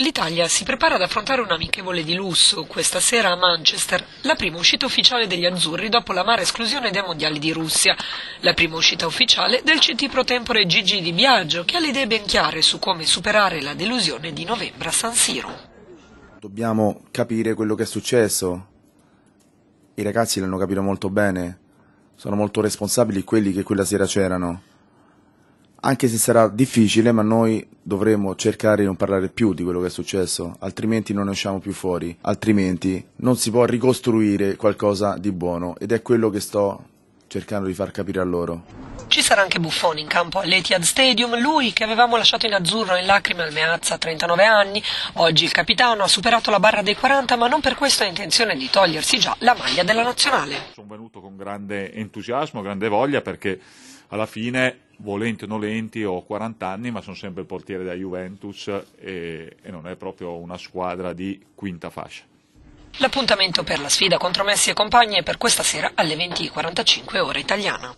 L'Italia si prepara ad affrontare un amichevole di lusso questa sera a Manchester, la prima uscita ufficiale degli azzurri dopo la l'amara esclusione dai mondiali di Russia, la prima uscita ufficiale del CT pro tempore Gigi Di Biagio che ha le idee ben chiare su come superare la delusione di novembre a San Siro. Dobbiamo capire quello che è successo. I ragazzi l'hanno capito molto bene. Sono molto responsabili quelli che quella sera c'erano. Anche se sarà difficile, ma noi dovremmo cercare di non parlare più di quello che è successo, altrimenti non ne usciamo più fuori, altrimenti non si può ricostruire qualcosa di buono ed è quello che sto cercando di far capire a loro. Ci sarà anche Buffon in campo all'Etihad Stadium, lui che avevamo lasciato in azzurro in lacrime al Meazza a 39 anni. Oggi il capitano ha superato la barra dei 40, ma non per questo ha intenzione di togliersi già la maglia della nazionale. Sono venuto con grande entusiasmo, grande voglia perché alla fine volenti o nolenti, ho 40 anni, ma sono sempre il portiere della Juventus e, e, non è proprio una squadra di quinta fascia. L'appuntamento per la sfida contro Messi e compagni è per questa sera alle 20.45 ore italiana.